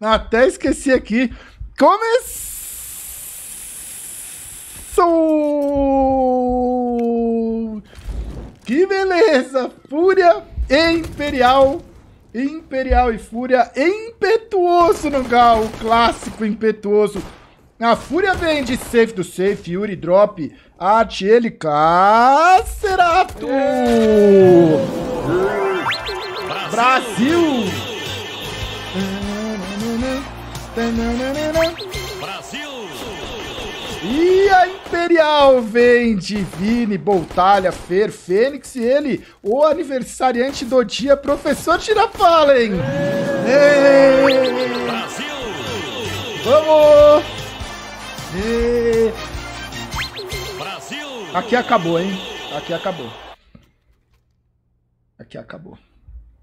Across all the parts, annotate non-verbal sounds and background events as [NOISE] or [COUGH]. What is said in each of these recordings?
Até esqueci aqui. Começou! Que beleza! Fúria Imperial. Imperial e Fúria impetuoso no Gal. Clássico impetuoso. A Fúria vem de safe do safe, Yuri drop, arte ele, Cacerato! É. Brasil! Brasil! E a Imperial vem Divine, Boltalha, Fer, Fênix e ele, o aniversariante do dia, Professor Girafalen! Brasil! Vamos! Brasil! Aqui acabou, hein? Aqui acabou. Aqui acabou.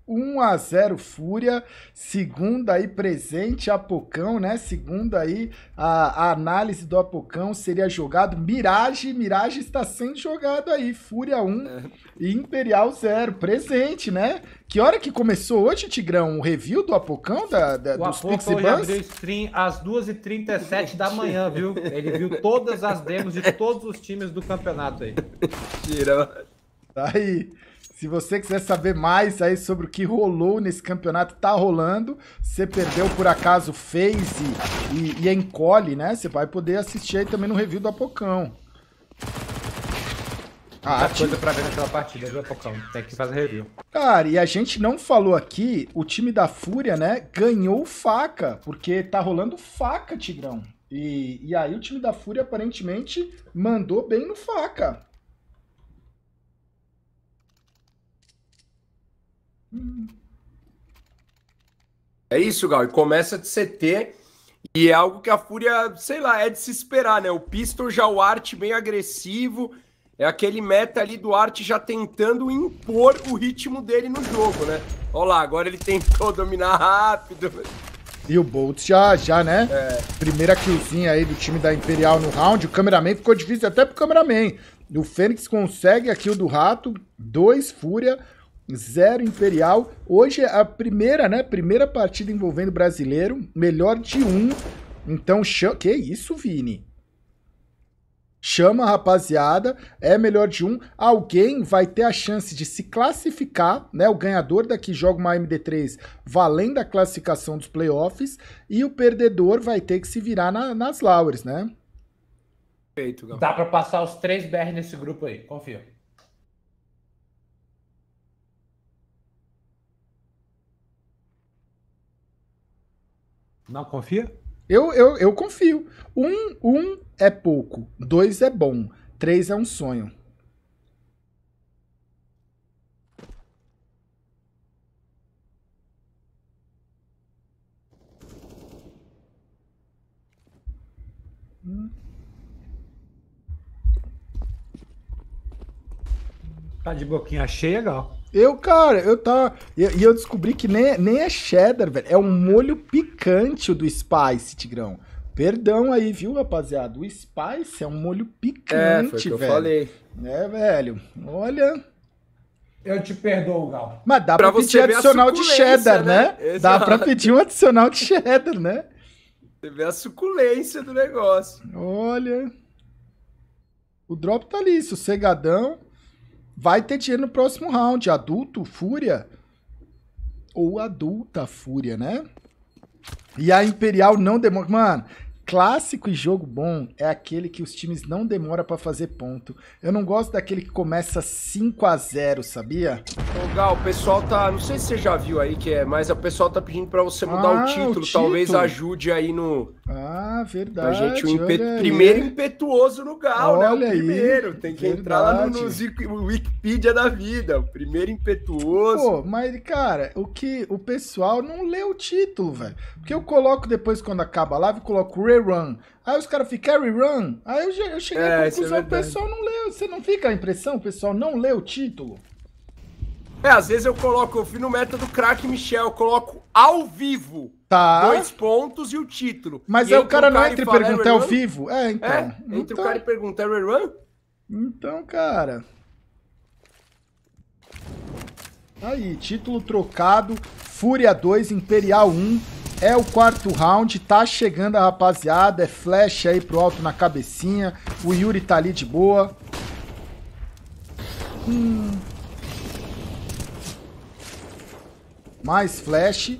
1 a 0 Fúria, segunda aí presente Apocão, né? Segunda aí a, a, análise do Apocão seria jogado Mirage, Mirage está sendo jogado aí, Fúria 1 e é. Imperial 0, presente, né? Que hora que começou hoje, Tigrão? O review do Apocão da, da, o dos Apocão Pix Bans? abriu stream às 2h37 da manhã, viu? Ele viu todas as demos de todos os times do campeonato aí. Tirou. Tá aí. Se você quiser saber mais aí sobre o que rolou nesse campeonato, tá rolando. Você perdeu por acaso Phase e, e Encolhe, né? Você vai poder assistir aí também no review do Apocão. Ah, coisa pra ver naquela partida, do Apocão? Tem que fazer review. Cara, e a gente não falou aqui, o time da Fúria, né, ganhou faca, porque tá rolando faca, Tigrão. E, e aí o time da Fúria aparentemente mandou bem no faca. É isso, Gal. E começa de CT. E é algo que a Fúria, sei lá, é de se esperar, né? O Pistol já é o Art bem agressivo. É aquele meta ali do Art já tentando impor o ritmo dele no jogo, né? Olha lá, agora ele tentou dominar rápido. E o Bolt já, já né? É. Primeira killzinha aí do time da Imperial no round. O cameraman ficou difícil até pro cameraman. O Fênix consegue a kill do Rato. Dois Fúria. 0 Imperial. Hoje é a primeira, né? Primeira partida envolvendo brasileiro. Melhor de um. Então, chama... que isso, Vini? Chama rapaziada, é melhor de um. Alguém vai ter a chance de se classificar, né? O ganhador daqui joga uma MD3 valendo a classificação dos playoffs. E o perdedor vai ter que se virar na, nas Lowers, né? Perfeito, Dá para passar os três BR nesse grupo aí, confio. Não confia? Eu, eu, eu confio. Um, um é pouco, dois é bom, três é um sonho. Tá de boquinha cheia, Gal? Eu, cara, eu tá. E eu, eu descobri que nem, nem é cheddar, velho. É um molho picante do Spice, Tigrão. Perdão aí, viu, rapaziada? O Spice é um molho picante, é, foi que Eu falei. É, velho. Olha. Eu te perdoo, Gal. Mas dá pra, pra pedir adicional de cheddar, né? né? Dá pra pedir um adicional de cheddar, né? Você vê a suculência do negócio. Olha. O drop tá ali, sossegadão vai ter dinheiro no próximo round. Adulto, Fúria. Ou adulta Fúria, né? E a Imperial não demonstra. Mano, Clássico e jogo bom é aquele que os times não demora para fazer ponto. Eu não gosto daquele que começa 5 a 0, sabia? Ô Gal, o pessoal tá, não sei se você já viu aí que é, mas o pessoal tá pedindo para você mudar ah, o, título, o, título, talvez ajude aí no Ah, verdade. A gente o impet... primeiro impetuoso no Gal, olha né? O primeiro, aí, tem que verdade. entrar lá no, no Wikipedia da vida, o primeiro impetuoso. Pô, mas cara, o que o pessoal não lê o título, velho. Porque eu coloco depois quando acaba a live, coloco rerun. Aí os caras ficam rerun. Aí eu, eu cheguei é, à é conclusão, é o pessoal não leu. Você não fica a impressão, o pessoal não lê o título? É, às vezes eu coloco, eu fui no método craque Michel, eu coloco ao vivo. Tá. Dois pontos e o título. Mas aí o cara não entra e é pergunta, é ao vivo? É, é então. É, entra então... o cara e pergunta, é rerun? Então, cara. Aí, título trocado, Fúria 2, Imperial 1. É o quarto round, tá chegando a rapaziada, é flash aí pro alto na cabecinha, o Yuri tá ali de boa. Hum. Mais flash,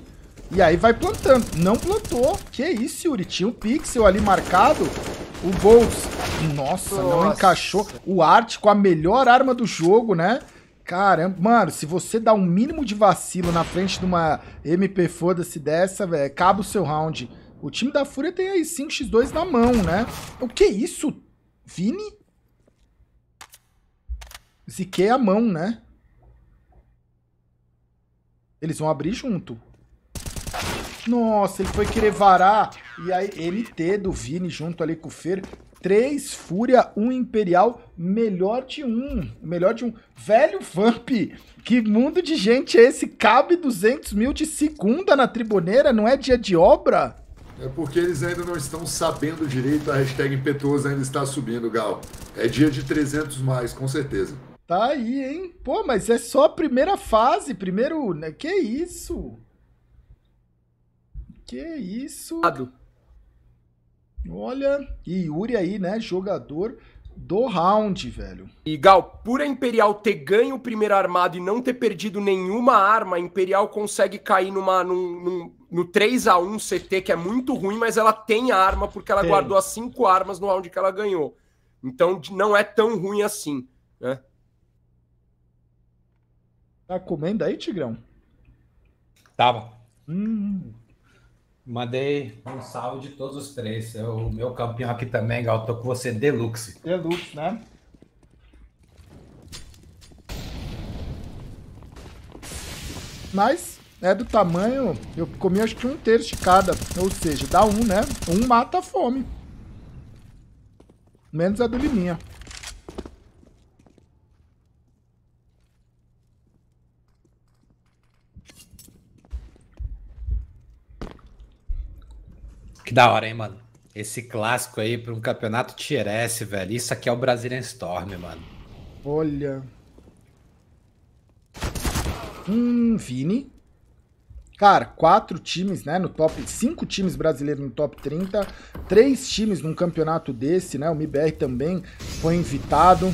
e aí vai plantando, não plantou, que isso Yuri, tinha um pixel ali marcado, o Bolts, nossa, nossa, não encaixou, o Art com a melhor arma do jogo, né? Caramba, mano, se você dá um mínimo de vacilo na frente de uma MP foda-se dessa, velho, acaba o seu round. O time da Fúria tem aí 5x2 na mão, né? O que é isso? Vini? Ziquei a mão, né? Eles vão abrir junto. Nossa, ele foi querer varar. E aí, MT do Vini junto ali com o Fer. 3 Fúria, 1 um Imperial, melhor de um. Melhor de um. Velho Vamp, que mundo de gente é esse? Cabe 200 mil de segunda na triboneira, não é dia de obra? É porque eles ainda não estão sabendo direito, a hashtag impetuosa ainda está subindo, Gal. É dia de 300 mais, com certeza. Tá aí, hein? Pô, mas é só a primeira fase, primeiro... Né? Que isso? Que isso? Ado. Olha, e Yuri aí, né, jogador do round, velho. E Gal, por a Imperial ter ganho o primeiro armado e não ter perdido nenhuma arma, a Imperial consegue cair numa, num, num, no 3 a 1 CT, que é muito ruim, mas ela tem arma porque ela tem. guardou as cinco armas no round que ela ganhou. Então não é tão ruim assim, né? Tá comendo aí, Tigrão? Tava. Hum. Mandei um salve de todos os três. É o meu campeão aqui também, Gal, tô com você, Deluxe. Deluxe, né? Mas é do tamanho. Eu comi acho que um terço de cada. Ou seja, dá um, né? Um mata a fome. Menos a do Liminha. Que da hora, hein, mano? Esse clássico aí para um campeonato Tier S, velho. Isso aqui é o Brazilian Storm, mano. Olha. Hum, Vini. Cara, quatro times, né, no top, cinco times brasileiros no top 30, três times num campeonato desse, né, o MBR também foi invitado.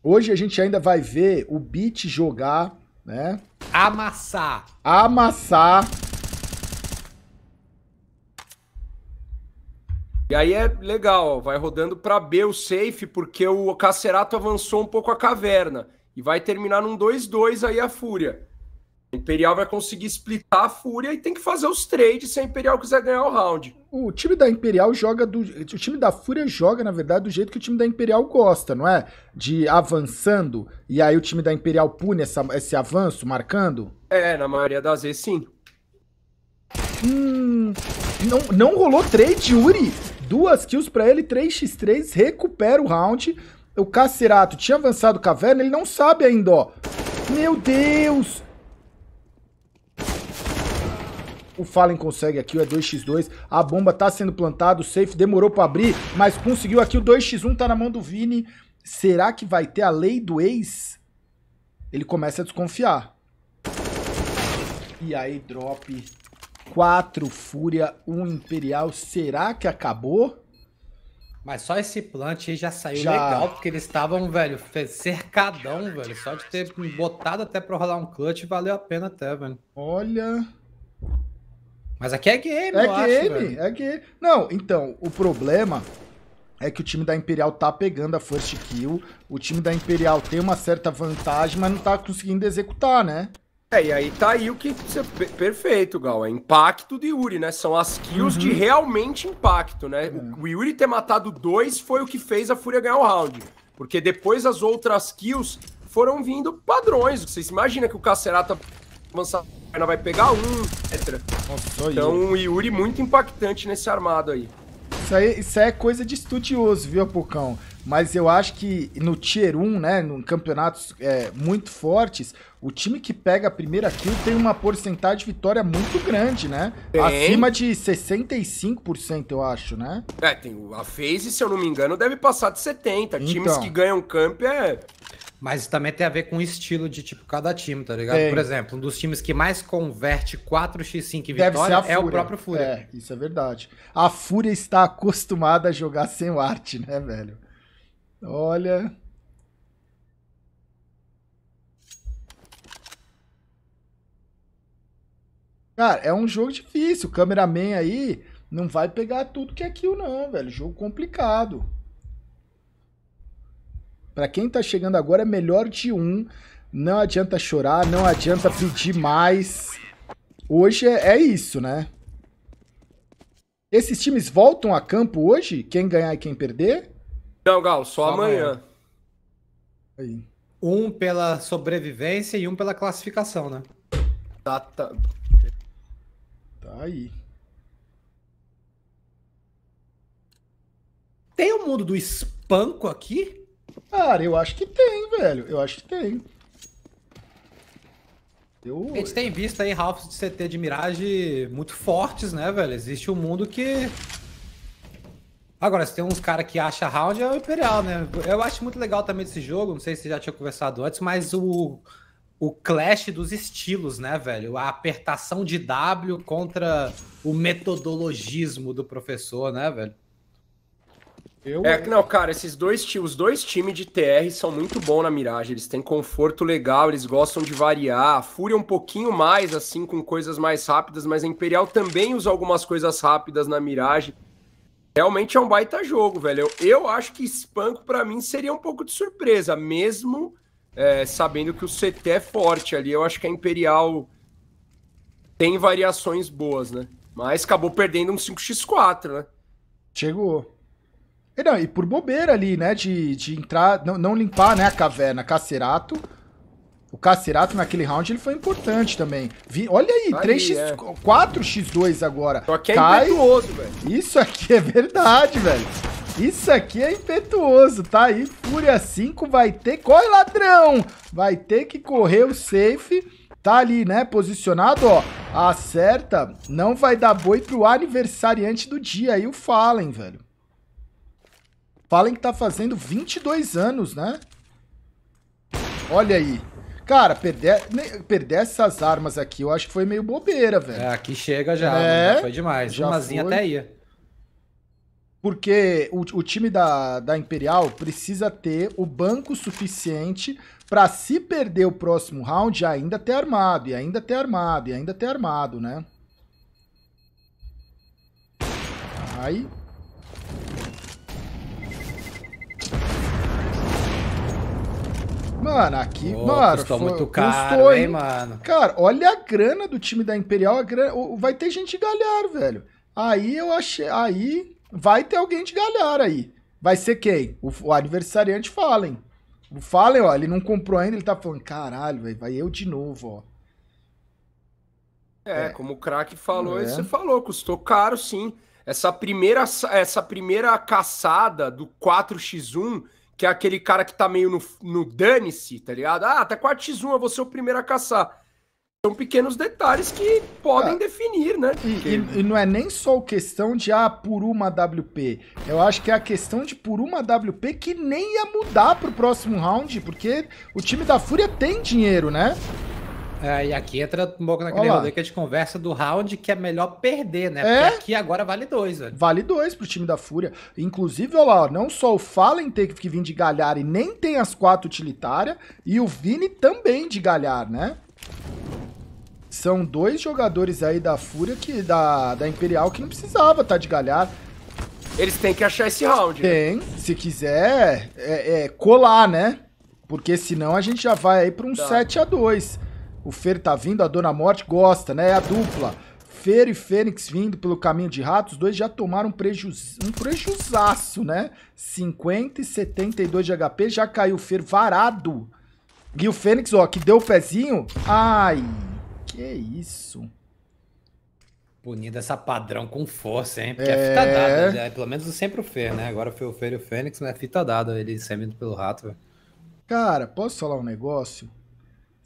Hoje a gente ainda vai ver o Beat jogar, né, Amassar. Amassar. E aí é legal, ó, vai rodando para B o safe, porque o Cacerato avançou um pouco a caverna. E vai terminar num 2-2 aí a Fúria. A Imperial vai conseguir splitar a Fúria e tem que fazer os trades se a Imperial quiser ganhar o round. O time da Imperial joga do. O time da Fúria joga, na verdade, do jeito que o time da Imperial gosta, não é? De avançando, e aí o time da Imperial pune essa, esse avanço, marcando? É, na maioria das vezes sim. Hum. Não, não rolou trade, Yuri! Duas kills para ele, 3x3, recupera o round. O Cacerato tinha avançado caverna, ele não sabe ainda, ó. Meu Deus! O Fallen consegue aqui, o é 2x2. A bomba tá sendo plantada, o safe demorou para abrir, mas conseguiu aqui. O 2x1 tá na mão do Vini. Será que vai ter a lei do ex? Ele começa a desconfiar. E aí, drop. 4 Fúria, 1 um Imperial. Será que acabou? Mas só esse plant aí já saiu já. legal, porque eles estavam, velho, cercadão, velho. Só de ter botado até pra rolar um clutch, valeu a pena até, velho. Olha... Mas aqui é game, É game, acho, é game. Não, então, o problema é que o time da Imperial tá pegando a first kill. O time da Imperial tem uma certa vantagem, mas não tá conseguindo executar, né? É, e aí tá aí o que você... Perfeito, Gal. É impacto de Yuri, né? São as kills uhum. de realmente impacto, né? É. O Yuri ter matado dois foi o que fez a Fúria ganhar o round. Porque depois as outras kills foram vindo padrões. Vocês imaginam que o Cacerata avançar a perna, vai pegar um, etc. Nossa, então, o Yuri muito impactante nesse armado aí. Isso, aí, isso é coisa de estudioso, viu, Apocão? Mas eu acho que no Tier 1, né, em campeonatos é, muito fortes, o time que pega a primeira kill tem uma porcentagem de vitória muito grande, né? Tem. Acima de 65%, eu acho, né? É, tem a FaZe, se eu não me engano, deve passar de 70%. Então. Times que ganham camp é mas também tem a ver com o estilo de tipo cada time, tá ligado? Tem. Por exemplo, um dos times que mais converte 4x5 vitórias é o próprio Fúria. É, isso é verdade. A Fúria está acostumada a jogar sem o arte, né, velho? Olha. Cara, é um jogo difícil. O cameraman aí não vai pegar tudo que é kill, não, velho. Jogo complicado. Para quem está chegando agora, é melhor de um. Não adianta chorar, não adianta pedir mais. Hoje é, é isso, né? Esses times voltam a campo hoje? Quem ganhar e quem perder? Não, Gal, só, só amanhã. amanhã. Um pela sobrevivência e um pela classificação, né? Tá, tá. Tá aí. Tem o um mundo do espanco aqui? Cara, eu acho que tem, velho. Eu acho que tem. Eu... A gente tem visto aí Ralphs de CT de Mirage muito fortes, né, velho? Existe um mundo que. Agora, se tem uns caras que acham round, é o Imperial, né? Eu acho muito legal também desse jogo, não sei se já tinha conversado antes, mas o, o clash dos estilos, né, velho? A apertação de W contra o metodologismo do professor, né, velho? Eu... É, não, cara, esses dois os dois times de TR são muito bons na miragem. Eles têm conforto legal, eles gostam de variar. A Fúria um pouquinho mais, assim, com coisas mais rápidas, mas a Imperial também usa algumas coisas rápidas na miragem. Realmente é um baita jogo, velho. Eu, eu acho que Spanco, para mim, seria um pouco de surpresa, mesmo é, sabendo que o CT é forte ali. Eu acho que a Imperial tem variações boas, né? Mas acabou perdendo um 5x4, né? Chegou. E, não, e por bobeira ali, né? De, de entrar, não, não limpar né, a caverna. Cacerato. O Cacerato naquele round ele foi importante também. Vi, olha aí, aí 3x, é. 4x2 agora. Só que é Cai. impetuoso, velho. Isso aqui é verdade, velho. Isso aqui é impetuoso, tá aí. Fúria 5 vai ter... Corre, ladrão! Vai ter que correr o safe. Tá ali, né? Posicionado, ó. Acerta. Não vai dar boi pro aniversariante do dia aí, o Fallen, velho. Falem que tá fazendo 22 anos, né? Olha aí. Cara, perder, perder essas armas aqui, eu acho que foi meio bobeira, velho. É, aqui chega já, é, né? já foi demais. Já Umazinha foi. até ia. Porque o, o time da, da Imperial precisa ter o banco suficiente para se perder o próximo round, ainda ter armado, e ainda ter armado, e ainda ter armado, né? Ai. Mano, aqui, oh, mano, custou foi, muito caro, custou, hein, mano. Cara, olha a grana do time da Imperial, a grana, vai ter gente galhar, velho. Aí eu achei, aí vai ter alguém de galhar aí. Vai ser quem? O, o aniversariante Fallen. O Fallen, ó, ele não comprou ainda, ele tá falando, caralho, velho, vai eu de novo, ó. É, é. como o craque falou, é. você falou, custou caro sim. Essa primeira, essa primeira caçada do 4x1 que é aquele cara que tá meio no, no dane-se, tá ligado? Ah, até 4x1 eu vou ser o primeiro a caçar. São pequenos detalhes que podem ah, definir, né? E, Porque... e, e, não é nem só questão de, ah, por uma WP. Eu acho que é a questão de por uma WP que nem ia mudar pro próximo round, porque o time da Fúria tem dinheiro, né? É, e aqui entra um pouco naquele rolê que a gente conversa do round que é melhor perder, né? É? Porque aqui agora vale dois, velho. Vale dois pro time da Fúria. Inclusive, olha lá, não só o Fallen tem que vir de galhar e nem tem as quatro utilitárias, e o Vini também de galhar, né? São dois jogadores aí da Fúria, que da, da Imperial, que não precisava tá de galhar. Eles têm que achar esse round. Né? Tem, né? se quiser é, é, colar, né? Porque senão a gente já vai aí para um tá. 7 a 2 o Fer tá vindo, a Dona Morte gosta, né? É a dupla. Fer e Fênix vindo pelo caminho de rato, os dois já tomaram um, prejuiz, um prejuzaço, né? 50 e 72 de HP, já caiu o Fer varado. E o Fênix, ó, que deu o pezinho. Ai, que isso. Punida essa padrão com força, hein? Porque é, é fita dada, já. É. Né? pelo menos sempre o Fer, né? Agora foi o Fer e o Fênix, mas é fita dada ele sendo pelo rato, velho. Cara, posso falar um negócio?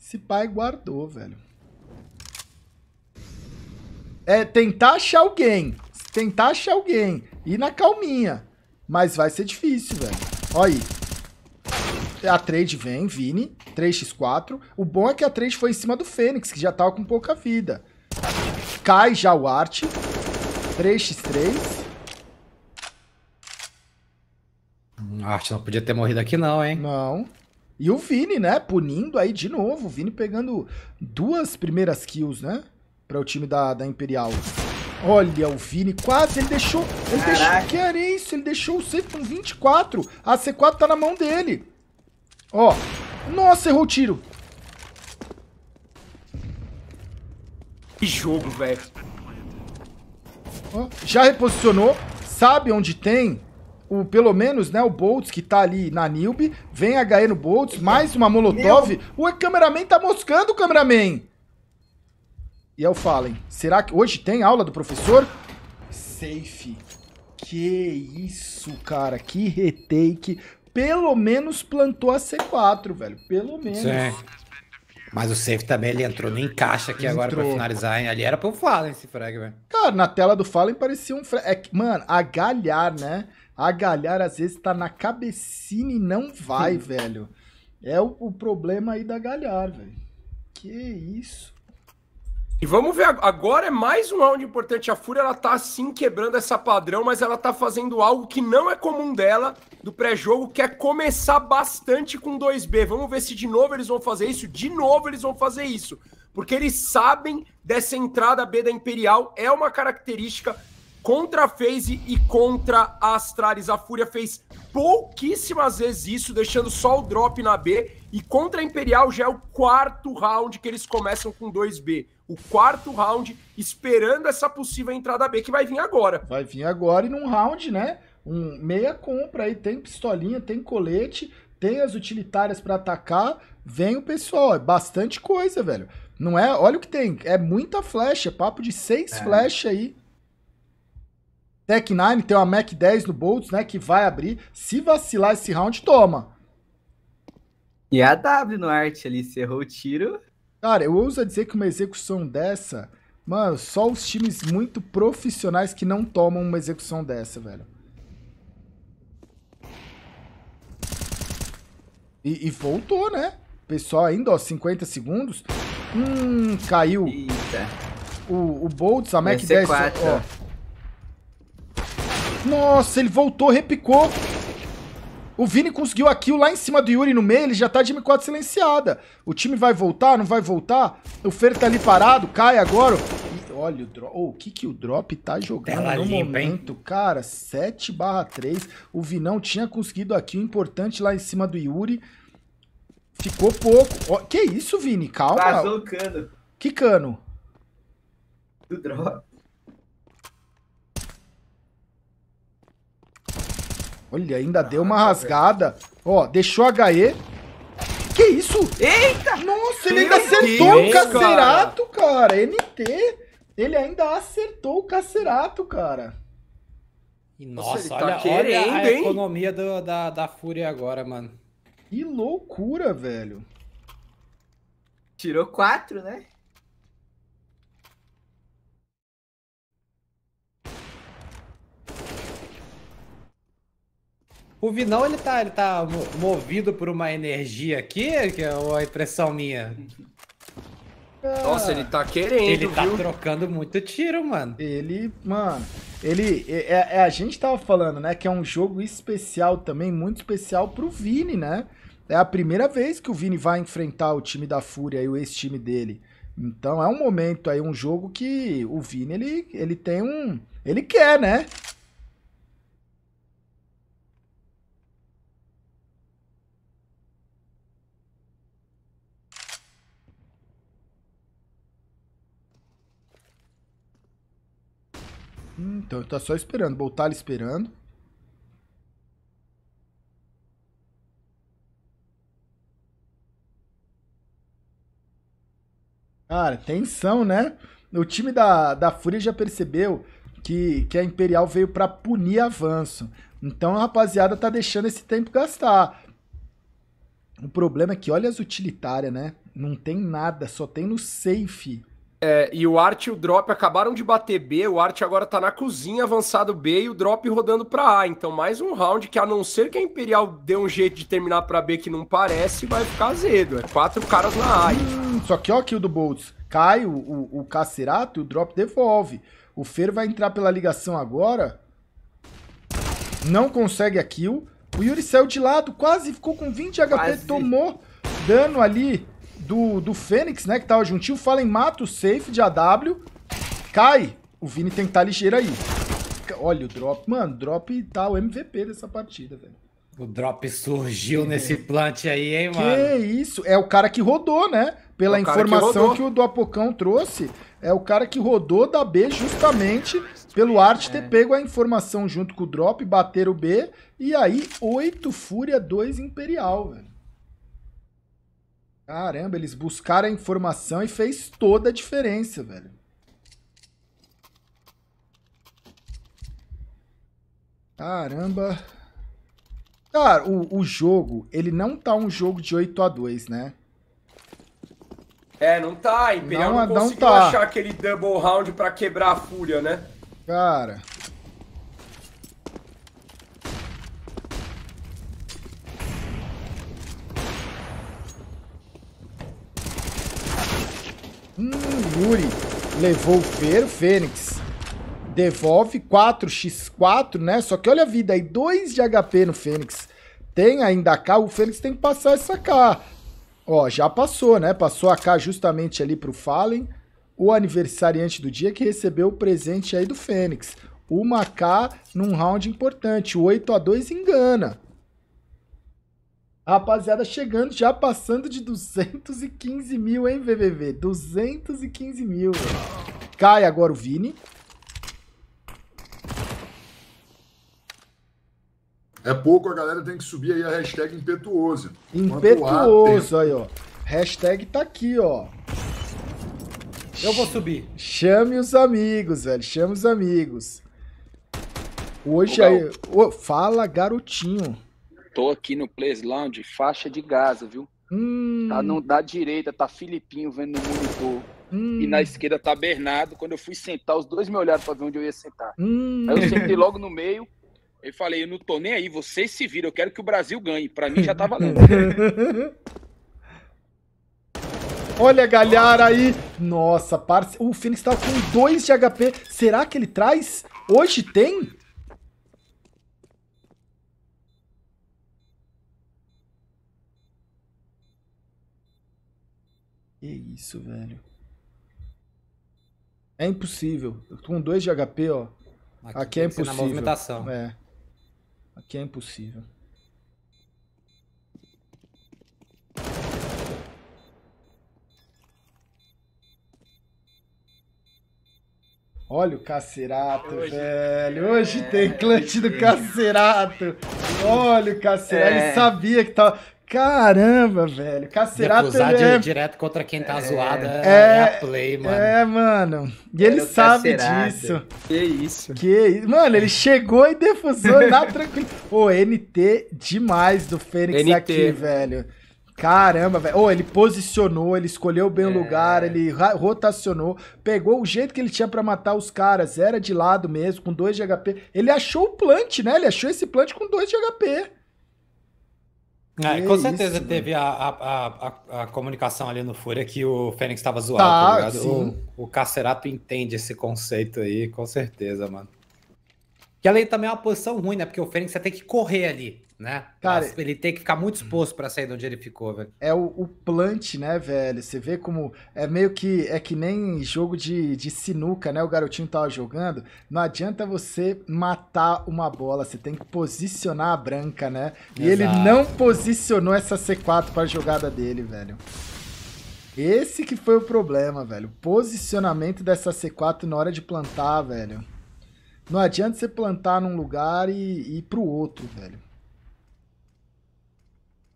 Esse pai guardou, velho. É tentar achar alguém. Tentar achar alguém. Ir na calminha. Mas vai ser difícil, velho. Olha aí. A trade vem, Vini. 3x4. O bom é que a trade foi em cima do Fênix, que já tava com pouca vida. Cai já o Art. 3x3. A arte não podia ter morrido aqui não, hein? Não. E o Vini, né? Punindo aí de novo. O Vini pegando duas primeiras kills, né? Para o time da, da Imperial. Olha, o Vini quase, ele deixou... Ele deixou... Que era isso? Ele deixou o c com 24. A C4 tá na mão dele. Ó. Nossa, errou o tiro. Que jogo, velho. Já reposicionou. Sabe onde tem? o, pelo menos, né, o Boltz, que tá ali na Nilbe, vem HE no Boltz, mais uma Molotov. Meu. O cameraman tá moscando o cameraman. E é o Fallen. Será que hoje tem aula do professor? Safe. Que isso, cara. Que retake. Pelo menos plantou a C4, velho. Pelo menos. Sim. Mas o safe também, ele entrou no encaixe aqui entrou. agora pra finalizar, hein? Ali era pro Fallen esse frag, velho. Cara, na tela do Fallen parecia um frag. É, mano, a galhar, né? a galhar às vezes tá na cabecinha e não vai, Sim. velho. É o, o, problema aí da galhar, velho. Que isso. E vamos ver, agora é mais um round importante. A Fúria, ela tá assim quebrando essa padrão, mas ela tá fazendo algo que não é comum dela, do pré-jogo, que é começar bastante com 2B. Vamos ver se de novo eles vão fazer isso, de novo eles vão fazer isso. Porque eles sabem dessa entrada B da Imperial, é uma característica contra a FaZe e contra a Astralis. A Fúria fez pouquíssimas vezes isso, deixando só o drop na B. E contra a Imperial já é o quarto round que eles começam com 2B. O quarto round, esperando essa possível entrada B que vai vir agora. Vai vir agora e num round, né? Um meia compra aí, tem pistolinha, tem colete, tem as utilitárias para atacar. Vem o pessoal, é bastante coisa, velho. Não é? Olha o que tem, é muita flecha, papo de seis é. flechas aí Tech 9 tem uma Mac 10 no Bolts, né? Que vai abrir. Se vacilar esse round, toma. E a W no Art ali, cerrou o tiro. Cara, eu ouso dizer que uma execução dessa. Mano, só os times muito profissionais que não tomam uma execução dessa, velho. E, e voltou, né? Pessoal, ainda, ó, 50 segundos. Hum, caiu. Eita. O, o Boltz, a Mac 10, ó. Nossa, ele voltou, repicou. O Vini conseguiu a kill lá em cima do Yuri no meio, ele já tá de M4 silenciada. O time vai voltar, não vai voltar? O Fer tá ali parado, cai agora. olha o drop, oh, o que que o drop tá jogando Tela no limpa, momento, hein? cara, 7 3. O Vinão tinha conseguido a kill importante lá em cima do Yuri. Ficou pouco. Oh, que isso, Vini, calma. Vazou o cano. Que cano? Do drop. Olha, ainda ah, deu uma rasgada. Velho. Ó, deixou HE. Que isso? Eita! Nossa, ele ainda acertou o cacerato, cara. cara. NT. Ele ainda acertou o cacerato, cara. Nossa, Nossa tá olha, tá querendo, olha a hein? economia do, da, da Fúria agora, mano. Que loucura, velho. Tirou quatro, né? O Vinão, ele tá, ele tá movido por uma energia aqui, que é uma impressão minha. Nossa, ah, ele tá querendo, Ele tá viu? trocando muito tiro, mano. Ele, mano... Ele, é, é, é, a gente tava falando, né, que é um jogo especial também, muito especial pro Vini, né? É a primeira vez que o Vini vai enfrentar o time da Fúria e o ex-time dele. Então é um momento aí, um jogo que o Vini, ele, ele tem um... Ele quer, né? Hum, então então tá só esperando. Boltalho esperando. Cara, tensão, né? O time da, da Fúria já percebeu que, que a Imperial veio para punir avanço. Então a rapaziada tá deixando esse tempo gastar. O problema é que olha as utilitárias, né? Não tem nada, só tem no safe. É, e o Art e o Drop acabaram de bater B, o Art agora tá na cozinha, avançado B e o Drop rodando para A. Então mais um round que a não ser que a Imperial dê um jeito de terminar para B que não parece, vai ficar azedo. É quatro caras na A. Hum, só que ó aqui o do Boltz. Cai o, o, o Cacerato e o Drop devolve. O Fer vai entrar pela ligação agora. Não consegue a kill. O Yuri saiu de lado, quase ficou com 20 HP, quase. tomou dano ali do, do Fênix, né, que tava juntinho. Fallen mata o safe de AW. Cai. O Vini tem que estar tá ligeiro aí. Olha o drop. Mano, drop tá o MVP dessa partida, velho. O drop surgiu nesse plant aí, hein, mano? Que isso? É o cara que rodou, né? Pela é informação que, que, o do Apocão trouxe, é o cara que rodou da B justamente pelo Art ter é. pego a informação junto com o drop, bater o B, e aí 8 Fúria, 2 Imperial, velho. Caramba, eles buscaram a informação e fez toda a diferença, velho. Caramba. Cara, o, o jogo, ele não tá um jogo de 8 a 2 né? É, não tá. Imperial não, não conseguiu não tá. achar aquele double round pra quebrar a fúria, né? Cara, Hum, Yuri. Levou o Feiro. Fênix. Devolve 4x4, né? Só que olha a vida aí. 2 de HP no Fênix. Tem ainda a K. O Fênix tem que passar essa K. Ó, já passou, né? Passou a K justamente ali pro Fallen. O aniversariante do dia que recebeu o presente aí do Fênix. Uma K num round importante. 8 a 2 engana rapaziada chegando, já passando de 215 mil, hein, VVV? 215 mil. Cai agora o Vini. É pouco, a galera tem que subir aí a hashtag impetuoso. Impetuoso, aí, ó. Hashtag tá aqui, ó. Eu vou subir. Chame os amigos, velho. Chame os amigos. Hoje Ô, aí. Ô, fala, garotinho. Tô aqui no Place Lounge, faixa de Gaza, viu? Hum. Tá no, da direita tá Filipinho vendo no monitor. Hum. E na esquerda tá Bernardo. Quando eu fui sentar, os dois me olharam pra ver onde eu ia sentar. Hum. Aí eu sentei logo no meio. Eu falei, eu não tô nem aí, vocês se viram, eu quero que o Brasil ganhe. Pra mim já tá valendo. [LAUGHS] Olha a Galhara aí. Nossa, parça. o Phoenix tá com 2 de HP. Será que ele traz? Hoje tem? Que isso, velho. É impossível. Eu tô com 2 de HP, ó. Aqui, Aqui é impossível. Na movimentação. É. Aqui é impossível. Olha o cacerato, hoje, velho. Hoje é, tem clutch do cacerato. Olha o cacerato. É. Ele sabia que tava. Caramba, velho. Cacerata. Usar é... direto contra quem tá é... zoado é, é, é a play, é, mano. É, mano. E ele Era sabe disso. Que isso. Que isso. Mano, ele chegou e defusou na tranquilo. Ô, NT demais do Fênix NT. aqui, velho. Caramba, velho. Oh, ele posicionou, ele escolheu bem é. o lugar, ele rotacionou, pegou o jeito que ele tinha para matar os caras, era de lado mesmo, com 2 de HP. Ele achou o plant, né? Ele achou esse plant com 2 de HP. É, com certeza teve a, a, a, a, comunicação ali no Fúria que o Fênix estava zoado, tá, tá O, o Cacerato entende esse conceito aí, com certeza, mano. E além também é uma posição ruim, né? Porque o Fênix você ter que correr ali né? Cara, Mas ele tem que ficar muito exposto para sair de onde ele ficou, velho. É o, o, plant, né, velho? Você vê como é meio que é que nem jogo de, de sinuca, né? O garotinho tava tá jogando. Não adianta você matar uma bola, você tem que posicionar a branca, né? E Exato. ele não posicionou essa C4 para jogada dele, velho. Esse que foi o problema, velho. O posicionamento dessa C4 na hora de plantar, velho. Não adianta você plantar num lugar e, e ir pro outro, velho.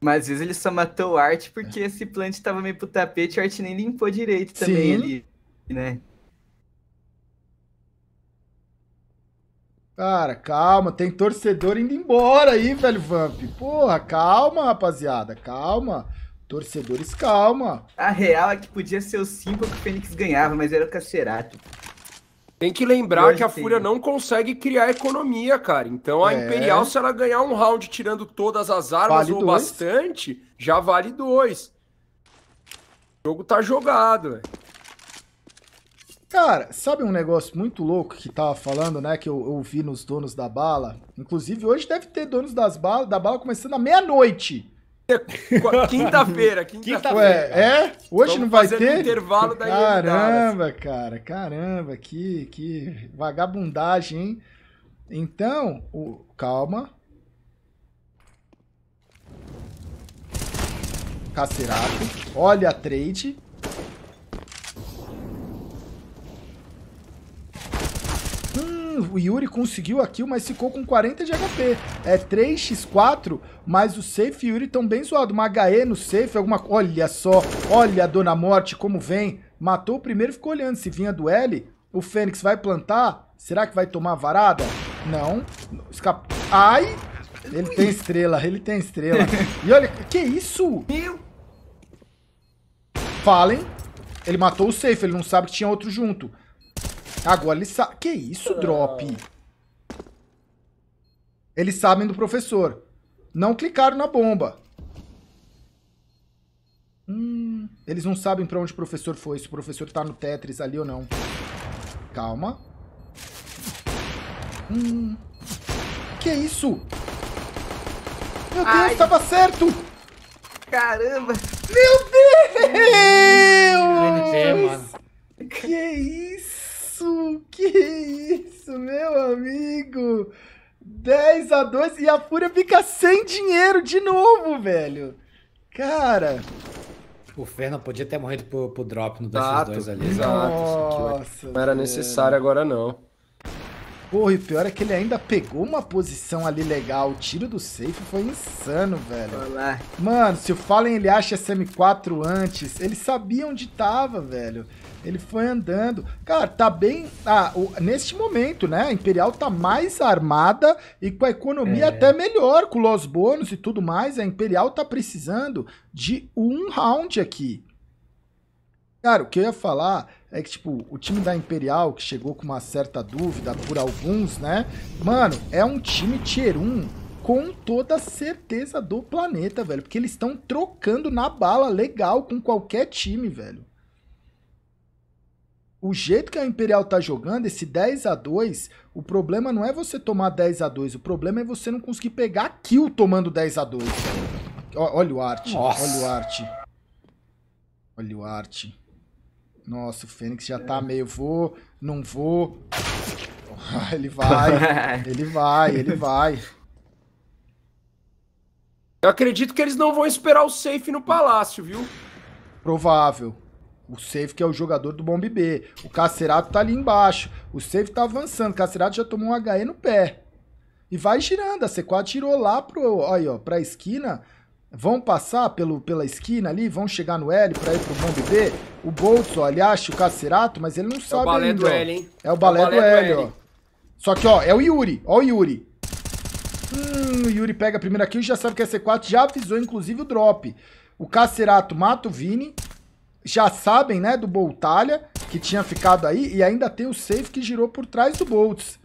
Mas às vezes ele só matou o Art porque esse plant tava meio pro tapete e o Art nem limpou direito também Sim. ali, né? Cara, calma, tem torcedor indo embora aí, velho Vamp. Porra, calma, rapaziada, calma. Torcedores, calma. A real é que podia ser o 5 que o Fênix ganhava, mas era o Cacerato. Tem que lembrar que a Fúria não consegue criar economia, cara. Então a é. Imperial, se ela ganhar um round tirando todas as armas vale ou dois? bastante, já vale dois. O jogo tá jogado, velho. Cara, sabe um negócio muito louco que tava falando, né? Que eu, vi nos donos da bala. Inclusive, hoje deve ter donos das bala, da bala começando à meia-noite. [LAUGHS] Quinta-feira, quinta-feira. Ué, é? Hoje Vamos não vai ter? intervalo da Caramba, cara, caramba, que, que vagabundagem, hein? Então, o... calma. Cacerato. Olha a trade. o Yuri conseguiu a kill, mas ficou com 40 de HP. É 3x4, mas o safe e o Yuri estão bem zoados. Uma HE no safe, alguma... Olha só, olha a Dona Morte como vem. Matou o primeiro e ficou olhando. Se vinha do L, o Fênix vai plantar. Será que vai tomar a varada? Não. Escapa... Ai! Ele tem estrela, ele tem estrela. E olha, que isso? Falem. Fallen. Ele matou o safe, ele não sabe que tinha outro junto. Agora eles sabem... Que isso, drop? Eles sabem do professor. Não clicaram na bomba. Hum, eles não sabem pra onde o professor foi. Se o professor tá no Tetris ali ou não. Calma. Hum, que isso? Meu Deus, Ai. tava certo! Caramba! Meu fica dois e a Fúria fica sem dinheiro de novo, velho. Cara. O Ferna podia ter morrido pro, pro drop no 2x2 ali. Exato. Nossa, não era necessário agora, não. Porra, e pior é que ele ainda pegou uma posição ali legal. O tiro do safe foi insano, velho. Olá. Mano, se o Fallen ele acha sm 4 antes, ele sabia onde tava, velho. Ele foi andando. Cara, tá bem. Ah, o, neste momento, né? A Imperial tá mais armada e com a economia é. até melhor, com os bônus e tudo mais. A Imperial tá precisando de um round aqui. Cara, o que eu ia falar é que, tipo, o time da Imperial, que chegou com uma certa dúvida por alguns, né? Mano, é um time tier 1 com toda certeza do planeta, velho. Porque eles estão trocando na bala legal com qualquer time, velho. O jeito que a Imperial tá jogando, esse 10 a 2 o problema não é você tomar 10 a 2 o problema é você não conseguir pegar kill tomando 10 a 2 Olha o arte, olha o arte. Olha o arte. Nossa, o Fênix já tá meio vou, não vou. [LAUGHS] Ele [LAUGHS] vai, ele vai, ele vai. Eu acredito que eles não vão esperar o safe no palácio, viu? Provável. O safe que é o jogador do Bomb B. O Cacerato tá ali embaixo. O safe tá avançando. O Cacerato já tomou um HE no pé. E vai girando. A C4 tirou lá pro, aí, ó, pra esquina. Vão passar pelo, pela esquina ali, vão chegar no L para ir pro Bomb B. O Boltz, ó, ele acha o Cacerato, mas ele não sabe ainda. É o balé ainda, do L, hein? É o balé, é o balé do, do L, L, ó. Só que, ó, é o Yuri. Ó o Yuri. Hum, o Yuri pega a primeira kill, já sabe que é C4, já avisou, inclusive, o drop. O Cacerato mata o Vini. Já sabem, né, do Boltalha, que tinha ficado aí. E ainda tem o safe que girou por trás do Boltz.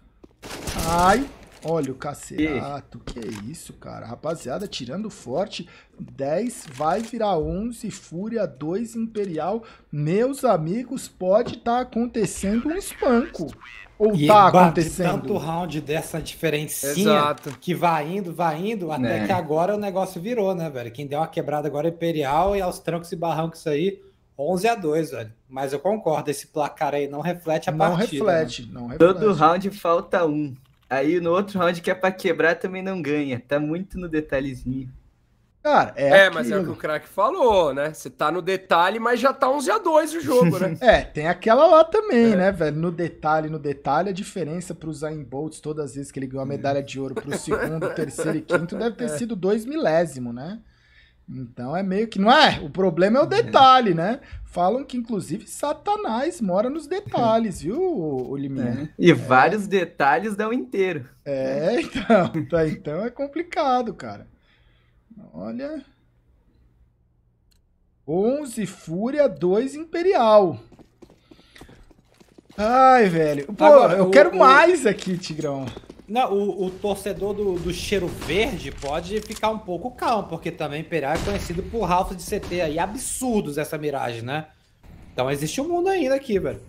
Ai, Olha o cacerato, que é isso, cara. Rapaziada, tirando forte, 10 vai virar 11, Fúria 2, Imperial. Meus amigos, pode estar tá acontecendo um espanco. Ou e tá acontecendo. tanto round dessa diferencinha Exato. que vai indo, vai indo, até né? que agora o negócio virou, né, velho? Quem deu uma quebrada agora é Imperial e aos trancos e barrancos aí, 11 a 2, velho. Mas eu concordo, esse placar aí não reflete a não partida. Reflete, né? Não reflete, Todo round falta um. Aí no outro round que é pra quebrar também não ganha. Tá muito no detalhezinho. Cara, é. É, aquilo. mas é o que o craque falou, né? Você tá no detalhe, mas já tá 11 a 2 o jogo, né? [LAUGHS] é, tem aquela lá também, é. né, velho? No detalhe, no detalhe, a diferença pro Zayn Bolt, todas as vezes que ele ganhou a medalha de ouro pro [LAUGHS] segundo, terceiro e quinto, deve ter é. sido dois milésimo, né? Então é meio que não é. O problema é o é. detalhe, né? Falam que inclusive Satanás mora nos detalhes, viu, Oliminha? É. E é. vários detalhes dão inteiro. É, [LAUGHS] então, tá, então é complicado, cara. Olha. 11 Fúria, 2 Imperial. Ai, velho. Pô, Agora, eu o, quero o... mais aqui, Tigrão. Não, o, o torcedor do, do, cheiro verde pode ficar um pouco calmo, porque também Pereira é conhecido por Ralph de CT aí absurdos essa miragem, né? Então existe um mundo ainda aqui, velho.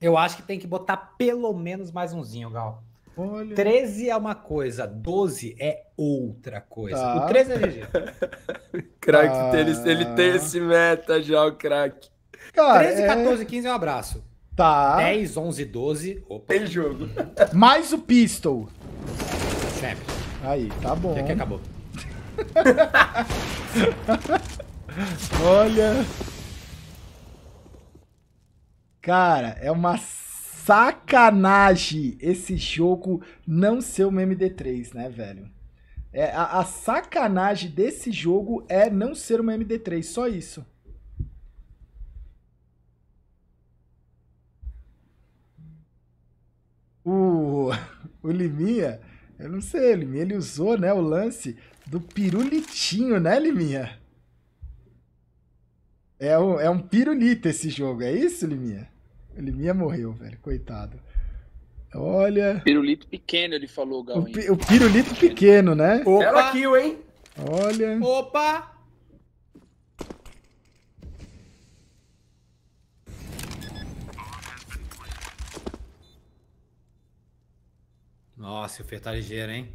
Eu acho que tem que botar pelo menos mais umzinho, Gal. Olha. 13 é uma coisa, 12 é outra coisa. Tá. O 13 é GG. [LAUGHS] crack, ah. ele, ele tem esse meta já, o crack. Cara, 13, é... 14, 15 é um abraço. Tá. 10, 11, 12. Opa. Tem jogo. [LAUGHS] Mais o pistol. Sempre. Aí, tá bom. Já que acabou. [LAUGHS] Olha. Cara, é uma sacanagem esse jogo não ser uma MD3, né, velho? É, a, a sacanagem desse jogo é não ser uma MD3, só isso. o, [LAUGHS] o Liminha, eu não sei, Liminha, ele usou né, o lance do pirulitinho, né, Liminha? É um, é um pirulito esse jogo, é isso, Liminha? O Liminha morreu, velho, coitado. Olha. Pirulito pequeno, ele falou, Gal. O, pi, o pirulito pequeno, pequeno né? Opa. aqui kill, hein? Olha. Opa! Nossa, o tá ligeiro, hein?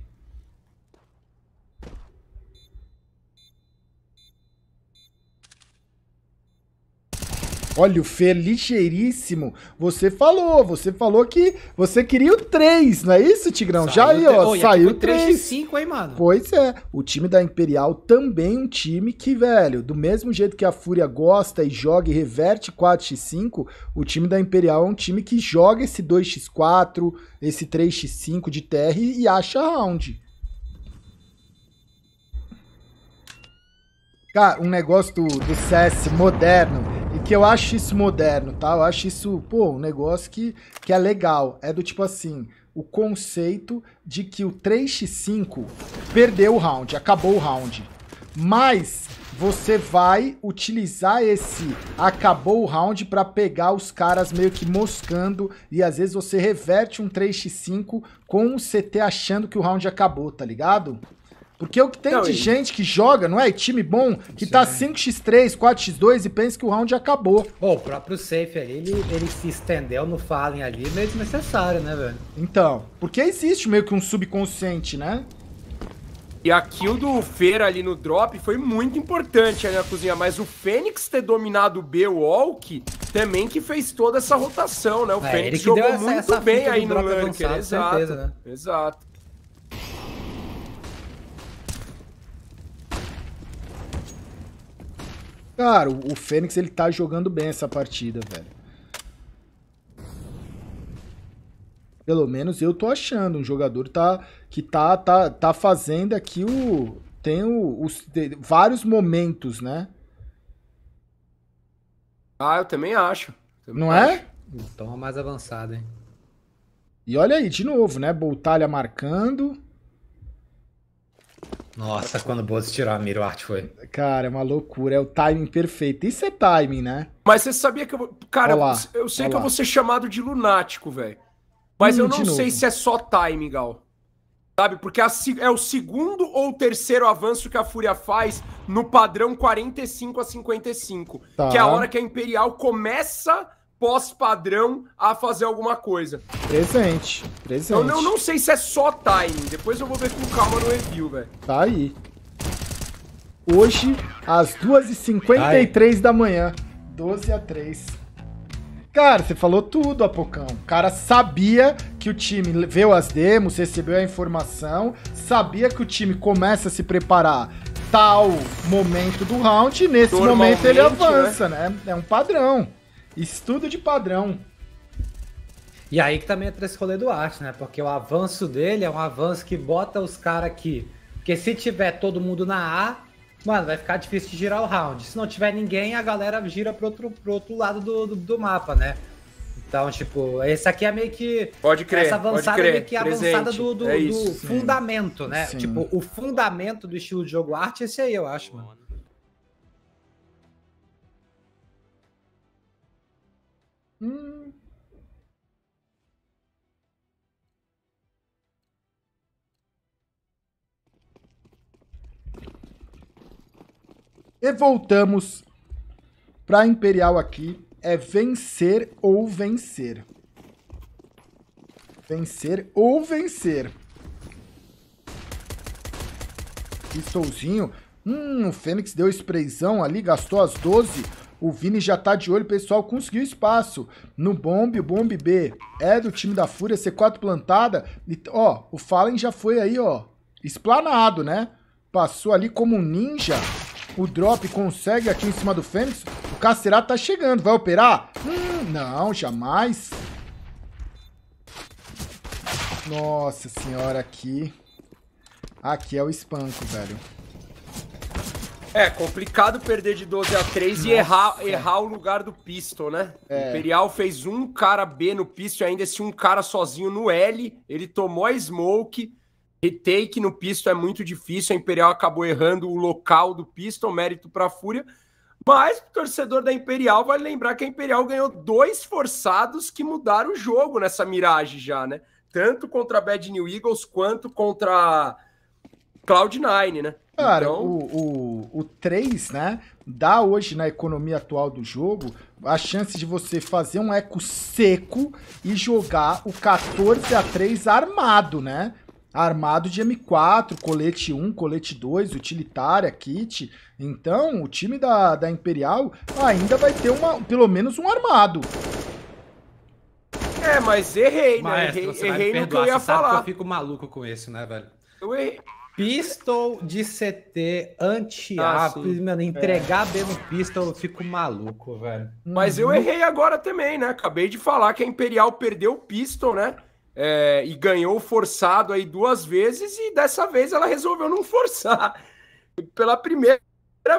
Olha, o Fê ligeiríssimo. Você falou, você falou que você queria o 3, não é isso, Tigrão? Saiu Já aí, ó, oh, saiu o 3. 3 de 5, hein, mano? Pois é. O time da Imperial também um time que, velho, do mesmo jeito que a Fúria gosta e joga e reverte 4x5, o time da Imperial é um time que joga esse 2x4, esse 3x5 de TR e acha round. Cara, um negócio do, do CS moderno eu acho isso moderno, tá? Eu acho isso, pô, um negócio que, que é legal. É do tipo assim, o conceito de que o 3x5 perdeu o round, acabou o round. Mas você vai utilizar esse acabou o round para pegar os caras meio que moscando e às vezes você reverte um 3x5 com um CT achando que o round acabou, tá ligado? Porque é o que tem não, de e... gente que joga, não é? Time bom, que tá Sim. tá 5x3, 4x2 e pensa que o round acabou. Bom, o próprio safe aí, ele, ele se estendeu no Fallen ali, meio é desnecessário, né, velho? Então, porque existe meio que um subconsciente, né? E a kill do Feira ali no drop foi muito importante ali né, na cozinha, mas o Fênix ter dominado o B-Walk também que fez toda essa rotação, né? O é, Fênix jogou essa, muito essa bem aí no Lanker, exato, né? exato. Cara, o, o Fênix ele tá jogando bem essa partida, velho. Pelo menos eu tô achando um jogador tá, que tá, tá, tá fazendo aqui o. Tem o, os, vários momentos, né? Ah, eu também acho. Também Não é? acho. é? Toma mais avançado, hein? E olha aí, de novo, né? Boltalha marcando. Nossa, quando o Bozo tirou a mira, o Art foi. Cara, é uma loucura. É o timing perfeito. Isso é timing, né? Mas você sabia que eu. Vou... Cara, eu, sei que eu vou ser chamado de lunático, velho. Mas hum, eu não sei se é só timing, Gal. Sabe? Porque é o segundo ou terceiro avanço que a Fúria faz no padrão 45 a 55. Tá. Que é a tá. hora que a Imperial começa pós-padrão a fazer alguma coisa. Presente, então, presente. Eu não, não sei se é só timing, depois eu vou ver com calma no review, velho. Tá aí. Hoje, às 2h53 da manhã, 12 a 3 Cara, você falou tudo, Apocão. O cara sabia que o time viu as demos, recebeu a informação, sabia que o time começa a se preparar tal momento do round e nesse momento ele avança, né? né? É um padrão. Estudo de padrão. E aí que também entra esse rolê do arte, né? Porque o avanço dele é um avanço que bota os caras aqui. Porque se tiver todo mundo na A, mano, vai ficar difícil de girar o round. Se não tiver ninguém, a galera gira pro outro, pro outro lado do, do, do mapa, né? Então, tipo, esse aqui é meio que. Pode crer. Essa avançada crer, é meio que presente, avançada do, do, é isso, do fundamento, né? Sim. Tipo, o fundamento do estilo de jogo arte é esse aí, eu acho, mano. Hum. E voltamos para Imperial aqui. É vencer ou vencer. Vencer ou vencer. Pistolzinho. Hum, o Fênix deu sprayzão ali, gastou as 12. O Vini já tá de olho, pessoal. Conseguiu espaço no bombe. O bombe B é do time da Fúria. C4 plantada. E, ó, o Fallen já foi aí, ó. Esplanado, né? Passou ali como um ninja. O drop consegue aqui em cima do Fênix. O Cacerato tá chegando. Vai operar? Hum, não, jamais. Nossa senhora, aqui... Aqui é o espanco, velho. É, complicado perder de 12 a 3 Nossa. e errar, errar o lugar do Pistol, né? É. Imperial fez um cara B no Pistol, ainda esse um cara sozinho no L, ele tomou a smoke, retake no Pistol é muito difícil, a Imperial acabou errando o local do Pistol, mérito pra Fúria, mas o torcedor da Imperial vai lembrar que a Imperial ganhou dois forçados que mudaram o jogo nessa miragem já, né? Tanto contra a Bad New Eagles quanto contra Cloud9, né? Cara, então... o, o, o 3, né? Dá hoje na economia atual do jogo a chance de você fazer um eco seco e jogar o 14 a 3 armado, né? Armado de M4, colete 1, colete 2, utilitária, kit. Então, o time da, da Imperial ainda vai ter uma, pelo menos um armado. É, mas errei, né? Maestro, errei, errei no que eu ia falar. eu fico maluco com esse, né, velho? Eu errei. Pistol de CT anti ah, mano, entregar é. B no Pistol, eu fico maluco, velho. Mas uhum. eu errei agora também, né? Acabei de falar que a Imperial perdeu o Pistol, né? É, e ganhou forçado aí duas vezes e dessa vez ela resolveu não forçar. Pela primeira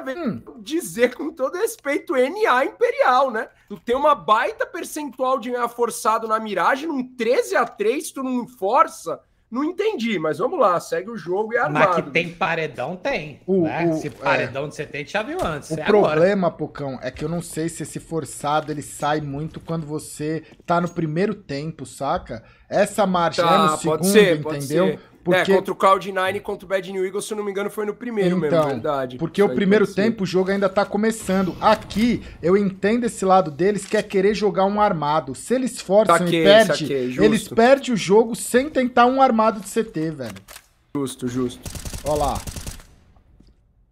vez, hum. dizer com todo respeito, NA Imperial, né? Tu tem uma baita percentual de ganhar forçado na miragem, num 13 a 3 tu não força não entendi, mas vamos lá, segue o jogo e é armado. Mas que tem paredão, tem. O, né? o se é. paredão é, de 70 já viu antes. O é problema, agora. Pocão, é que eu não sei se esse forçado ele sai muito quando você tá no primeiro tempo, saca? Essa marcha tá, é no tá, segundo, ser, entendeu? É, porque... É, contra o Cloud9 e contra o Bad New Eagles, se não me engano, foi no primeiro então, mesmo, verdade. Porque Isso o primeiro tempo o jogo ainda tá começando. Aqui, eu entendo esse lado deles que é querer jogar um armado. Se eles forçam saquei, e perde, eles perdem o jogo sem tentar um armado de CT, velho. Justo, justo. Olha lá.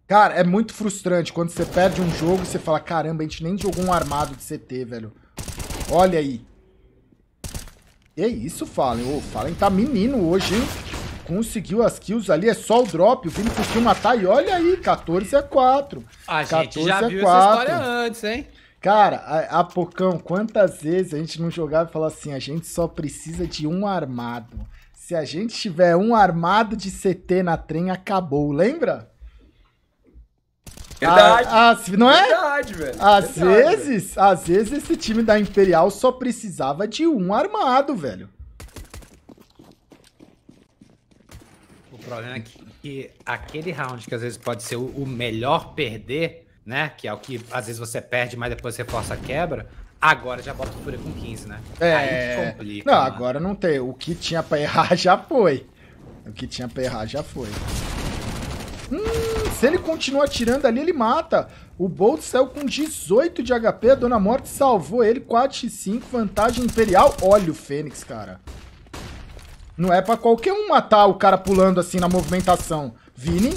Cara, é muito frustrante quando você perde um jogo e você fala, caramba, a gente nem jogou um armado de CT, velho. Olha aí. Que isso, Fallen. O Fallen tá menino hoje, hein? Conseguiu as kills ali, é só o drop. O Vini conseguiu matar e olha aí, 14 a 4. A 14 gente já viu 4. essa história antes, hein? Cara, a, a Pocão, quantas vezes a gente não jogava e falava assim, a gente só precisa de um armado. Se a gente tiver um armado de CT na trem, acabou, lembra? Verdade. A, ah, a, ah, não é? Verdade, velho. Às Verdade, vezes, velho. às vezes esse time da Imperial só precisava de um armado, velho. problema é que, que, aquele round que às vezes pode ser o, o melhor perder, né? Que é o que às vezes você perde, mas depois você força a quebra. Agora já bota o Fúria com 15, né? É. Aí complica. Não, mano. Né? agora não tem. O que tinha pra errar [LAUGHS] já foi. O que tinha pra errar já foi. Hum, se ele continua atirando ali, ele mata. O Bolt saiu com 18 de HP. A Dona Morte salvou ele. 4x5, vantagem imperial. Olha o Fênix, cara. Não é pra qualquer um matar o cara pulando assim na movimentação. Vini.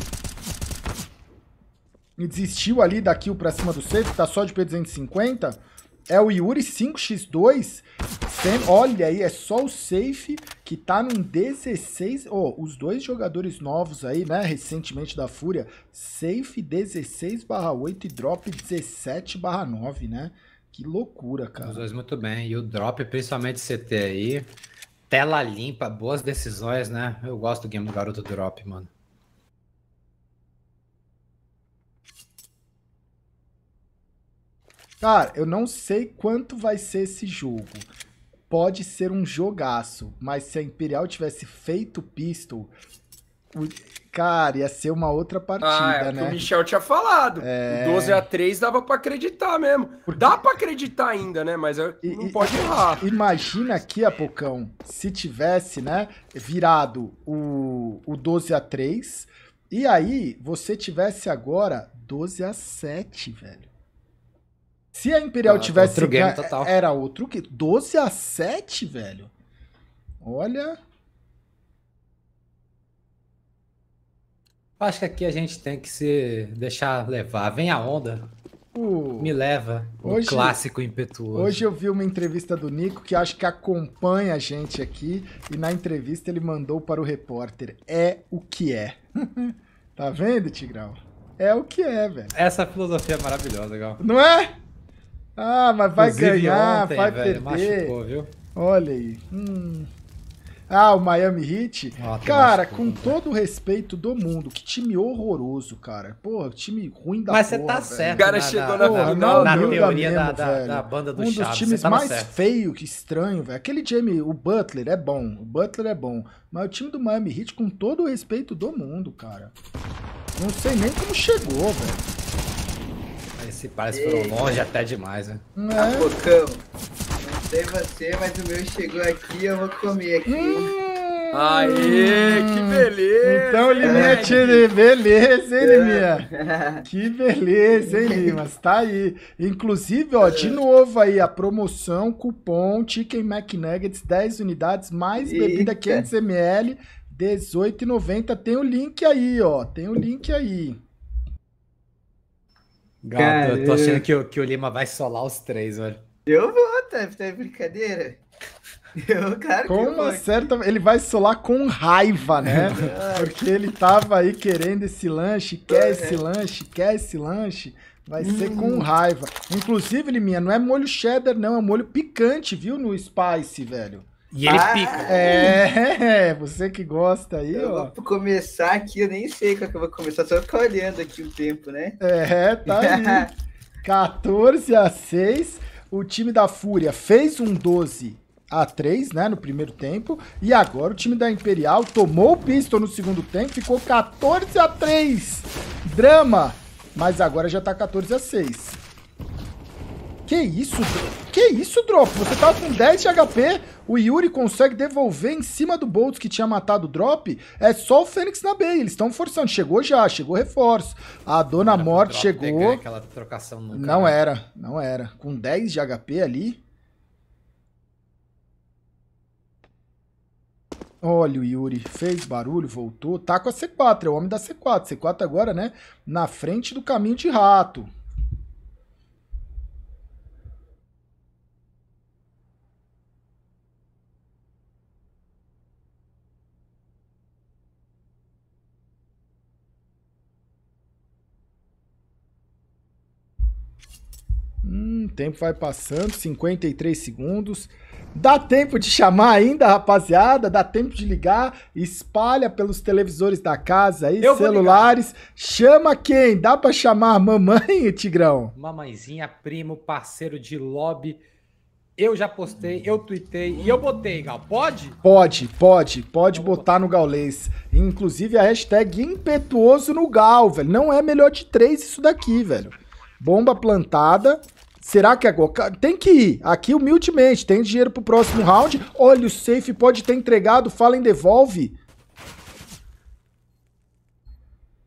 Desistiu ali da kill pra cima do safe, tá só de P250. É o Yuri 5x2. Sem... Olha aí, é só o safe que tá num 16. Oh, os dois jogadores novos aí, né? Recentemente da Fúria. Safe 16/8 e drop 17/9, né? Que loucura, cara. Os dois muito bem. E o drop, principalmente CT aí tela limpa, boas decisões, né? Eu gosto do game do Garoto Drop, mano. Cara, eu não sei quanto vai ser esse jogo. Pode ser um jogaço, mas se a Imperial tivesse feito pistol, Cara, ia ser uma outra partida, ah, é, né? O Michel tinha falado. É... O 12 a 3 dava para acreditar mesmo. Porque... Dá para acreditar ainda, né? Mas é, não e, pode errar. Imagina aqui, Apocão, se tivesse, né, virado o, o 12 a 3 e aí você tivesse agora 12 a 7, velho. Se a Imperial ah, tá tivesse outro ganho, era outro que 12 a 7, velho. Olha, Acho que aqui a gente tem que se deixar levar. Vem a onda. Me leva. Hoje, clássico impetuoso. Hoje eu vi uma entrevista do Nico que acho que acompanha a gente aqui. E na entrevista ele mandou para o repórter: É o que é. [LAUGHS] tá vendo, Tigrão? É o que é, velho. Essa filosofia é maravilhosa, legal. Não é? Ah, mas vai Inclusive ganhar, ontem, vai velho, perder. Machucou, viu? Olha aí. Hum. Ah, o Miami Heat. Ah, cara, com né? todo o respeito do mundo, que time horroroso, cara. Porra, time ruim da Mas porra, você tá velho. certo. O cara na, chegou na, porra, na, na, na teoria mesmo, da, da, da, banda do Um Chaves, dos times tá mais certo. feio que estranho, velho. Aquele Jamie, o Butler é bom, o Butler é bom. Mas o time do Miami Heat, com todo o respeito do mundo, cara. Não sei nem como chegou, velho. Esse parece foram longe até demais, né? É. Ah, sei você, mas o meu chegou aqui, eu vou comer aqui. Hum, Aê, que beleza! Então, Liminha, tira, beleza, hein, Liminha? [LAUGHS] que beleza, hein, Limas? Tá aí. Inclusive, ó, de novo aí, a promoção, cupom Chicken McNuggets, 10 unidades, mais bebida 500ml, 18,90. Tem o link aí, ó. Tem o link aí. Gato, eu tô achando que, que o Lima vai solar os três, velho. Eu vou, tá, tá brincadeira? Eu, claro com uma certa. Ele vai solar com raiva, né? [LAUGHS] Ah. Porque ele tava aí querendo esse lanche, quer uhum. esse lanche, quer esse lanche. Vai hum. ser uhum. com raiva. Inclusive, Liminha, não é molho cheddar, não. É molho picante, viu? No Spice, velho. E ele ah, pica. É, [LAUGHS] você que gosta aí, eu ó. Vou começar aqui, eu nem sei qual que eu vou começar, só ficar olhando aqui o tempo, né? É, tá aí. 14 [LAUGHS] a 6 o time da Fúria fez um 12 a 3, né, no primeiro tempo, e agora o time da Imperial tomou o pistol no segundo tempo, ficou 14 a 3. Drama, mas agora já tá 14 a 6. Que isso? Que isso, Drop? Você tava tá com 10 de HP, o Yuri consegue devolver em cima do Boltz que tinha matado o Drop. É só o Fênix na B, eles estão forçando. Chegou já, chegou reforço. A Dona Morte chegou. Aquela trocação nunca, não né? era, não era. Com 10 de HP ali. Olha o Yuri, fez barulho, voltou. Tá com a C4, é o homem da C4. C4 agora, né? Na frente do caminho de rato. tempo vai passando, 53 segundos. Dá tempo de chamar ainda, rapaziada. Dá tempo de ligar. Espalha pelos televisores da casa aí, Eu celulares. Chama quem? Dá para chamar mamãe, [LAUGHS] Tigrão? Mamãezinha, primo, parceiro de lobby. Eu já postei, eu tuitei e eu botei, Gal. Pode? Pode, pode. Pode botar no Gaulês. Inclusive a hashtag impetuoso no Gal, velho. Não é melhor de três isso daqui, velho. Bomba plantada. Será que agora... É tem que ir. Aqui, humildemente, tem dinheiro pro próximo round. Olha, o safe pode ter entregado. Fallen devolve.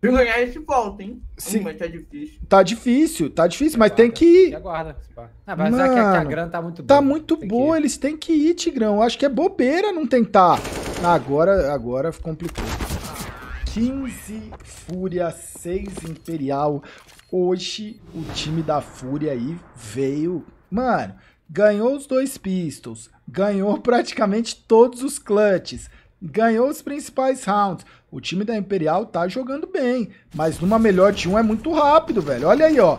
Se ganhar, esse volta, hein? Sim. Mas tá difícil. Tá difícil, tá difícil, mas tem que ir. aguarda. Ah, mas Mano, é que a grana tá muito tá boa. Tá muito tem boa, eles têm que ir, Tigrão. Acho que é bobeira não tentar. Agora, agora complicou. 15 Fúria, 6 Imperial, Hoje o time da Fúria aí veio, mano, ganhou os dois pistols, ganhou [LAUGHS] praticamente todos os clutches, ganhou os principais rounds. O time da Imperial tá jogando bem, mas numa melhor de um é muito rápido, velho. Olha aí, ó.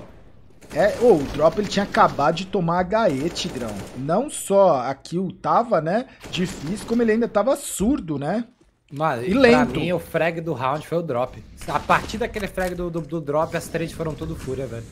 É, oh, o Drop ele tinha acabado de tomar HE, Tigrão. Não só a kill tava, né, difícil, como ele ainda tava surdo, né? Mano, e lento. Pra mim, o frag do round foi o drop. A partir daquele frag do, do, do drop, as três foram tudo fúria, velho.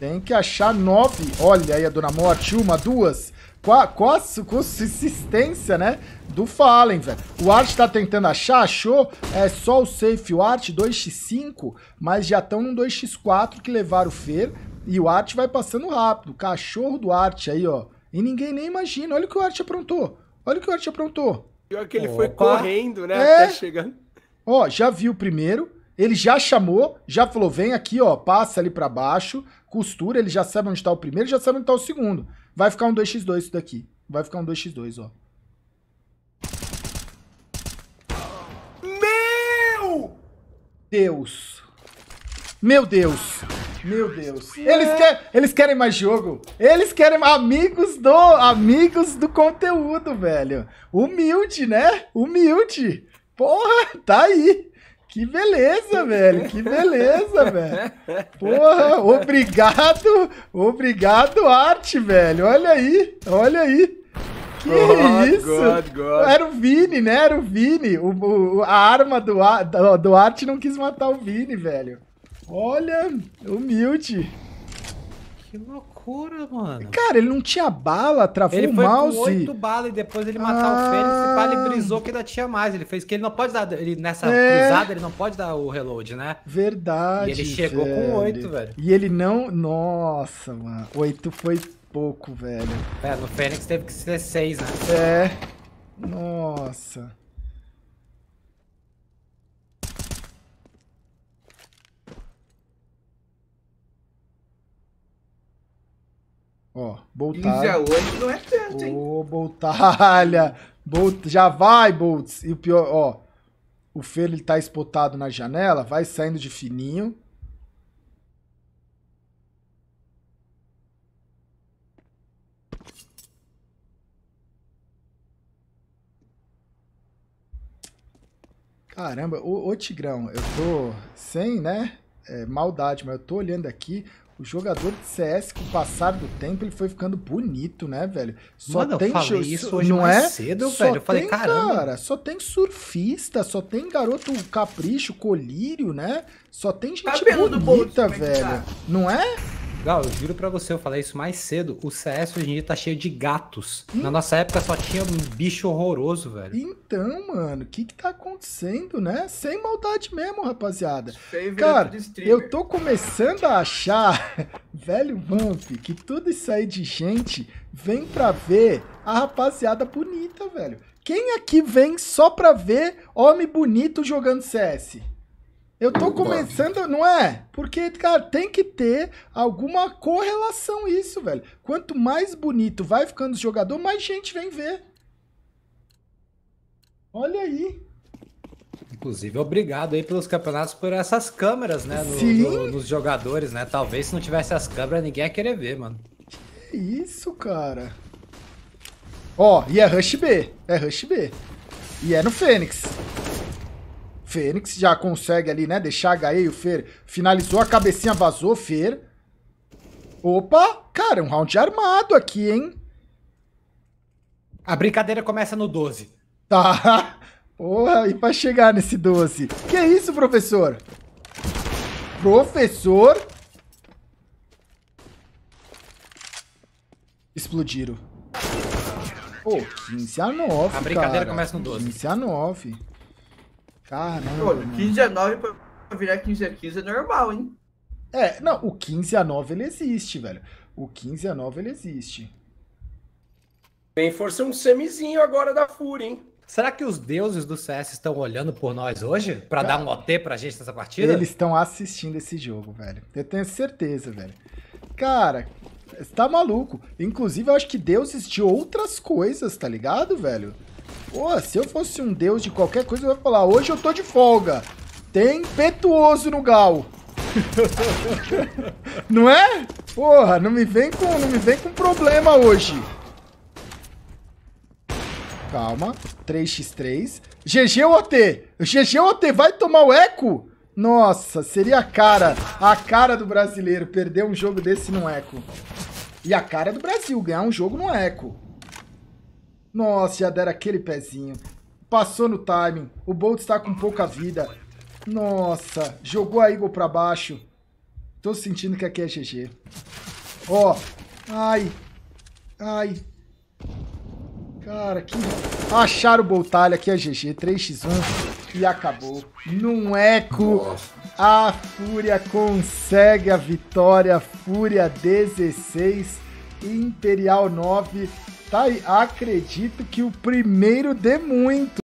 Tem que achar nove. Olha aí a Dona Morte. Uma, duas. Com a, com a, subsistência, né? Do Fallen, velho. O Art tá tentando achar, achou. É só o safe. O Art 2x5, mas já estão num 2x4 que levaram o Fer. E o Art vai passando rápido. Cachorro do Art aí, ó. E ninguém nem imagina. Olha o que o Art aprontou. Olha o que o Art aprontou. Pior que ele Opa. foi correndo, né? É. Até chegando. Ó, já viu o primeiro. Ele já chamou, já falou: vem aqui, ó, passa ali para baixo, costura, ele já sabe onde tá o primeiro, já sabe onde tá o segundo. Vai ficar um 2x2 isso daqui. Vai ficar um 2x2, ó. Meu Deus! Meu Deus! Meu Deus. Eles, é- quer, eles querem mais jogo. Eles querem amigos do amigos do conteúdo, velho. Humilde, né? Humilde. Porra, tá aí. Que beleza, [LAUGHS] velho. Que beleza, velho. Porra, obrigado. Obrigado, arte, velho. Olha aí. Olha aí. Que God, isso? God, God. Era o Vini, né? Era o Vini. O, o a arma do, do, do Arte não quis matar o Vini, velho. Olha, humilde. Que loucura, mano. Cara, ele não tinha bala, travou ele o mouse. Ele foi com oito balas e depois ele matou ah... o Fênix e pá, ele brisou que ainda tinha mais. Ele fez que ele não pode dar... Ele, nessa é... cruzada, ele não pode dar o reload, né? Verdade, E ele chegou velho. com oito, velho. E ele não... Nossa, mano. Oito foi pouco, velho. É, no Fênix teve que ser seis, né? É. Nossa. Ó, Boltalha. 15 a 8 não é tanto, hein? Ô, Boltalha. Bolt... Já vai, Boltz. E o pior, ó. O Fer, ele tá espotado na janela, vai saindo de fininho. Caramba, ô, ô Tigrão, eu tô sem, né? É, maldade, mas eu tô olhando aqui, o jogador de CS, com o passar do tempo, ele foi ficando bonito, né, velho? Só Mano, tem eu falei isso hoje não é? cedo, só velho. Eu falei, tem, caramba. Cara, só tem surfista, só tem garoto capricho, colírio, né? Só tem gente Cabelo bonita, velho. Não é? Gal, eu juro pra você, eu falei isso mais cedo. O CS hoje em dia tá cheio de gatos. Hum? Na nossa época só tinha um bicho horroroso, velho. Então, mano, o que que tá acontecendo, né? Sem maldade mesmo, rapaziada. Cara, eu tô começando a achar, [LAUGHS] velho Vamp, que tudo isso aí de gente vem pra ver a rapaziada bonita, velho. Quem aqui vem só pra ver homem bonito jogando CS? Eu tô começando, não é? Porque, cara, tem que ter alguma correlação isso, velho. Quanto mais bonito vai ficando o jogador, mais gente vem ver. Olha aí. Inclusive, obrigado aí pelos campeonatos por essas câmeras, né? No, Sim. No, nos jogadores, né? Talvez se não tivesse as câmeras, ninguém ia querer ver, mano. Que isso, cara. Ó, e é Rush B. É Rush B. E é no Fênix. Fênix já consegue ali, né? Deixar HE e o Fer. Finalizou, a cabecinha vazou, Fer. Opa! Cara, um round armado aqui, hein? A brincadeira começa no 12. Tá. [LAUGHS] Porra, e pra chegar nesse 12? Que é isso, professor? Professor? Explodiram. Pô, 15 a 9, A brincadeira cara. começa no 12. 15 a 9. Caramba. Olha, 15 a 9 pra virar 15 a 15 é normal, hein? É, não, o 15 a 9 ele existe, velho. O 15 a 9 ele existe. Tem força um semizinho agora da Furi, hein? Será que os deuses do CS estão olhando por nós hoje? para dar um OT pra gente nessa partida? Eles estão assistindo esse jogo, velho. Eu tenho certeza, velho. Cara, tá maluco. Inclusive, eu acho que deuses de outras coisas, tá ligado, velho? Pô, se eu fosse um deus de qualquer coisa, eu ia falar, hoje eu tô de folga. Tem petuoso no gal. [LAUGHS] não é? Porra, não me vem com, não me vem com problema hoje. Calma, 3x3. GG ou OT? GG ou OT? Vai tomar o eco? Nossa, seria a cara, a cara do brasileiro perder um jogo desse no eco. E a cara do Brasil, ganhar um jogo no eco. Nossa, já deram aquele pezinho. Passou no timing. O Bolt está com pouca vida. Nossa, jogou a Eagle para baixo. Tô sentindo que aqui é GG. Ó. Ai. Ai. Cara, que... Acharam o Boltalho. Aqui é GG. 3x1 e acabou. Num eco, Nossa. a Fúria consegue a vitória. Fúria 16, Imperial 9. Tá aí, acredito que o primeiro de muito.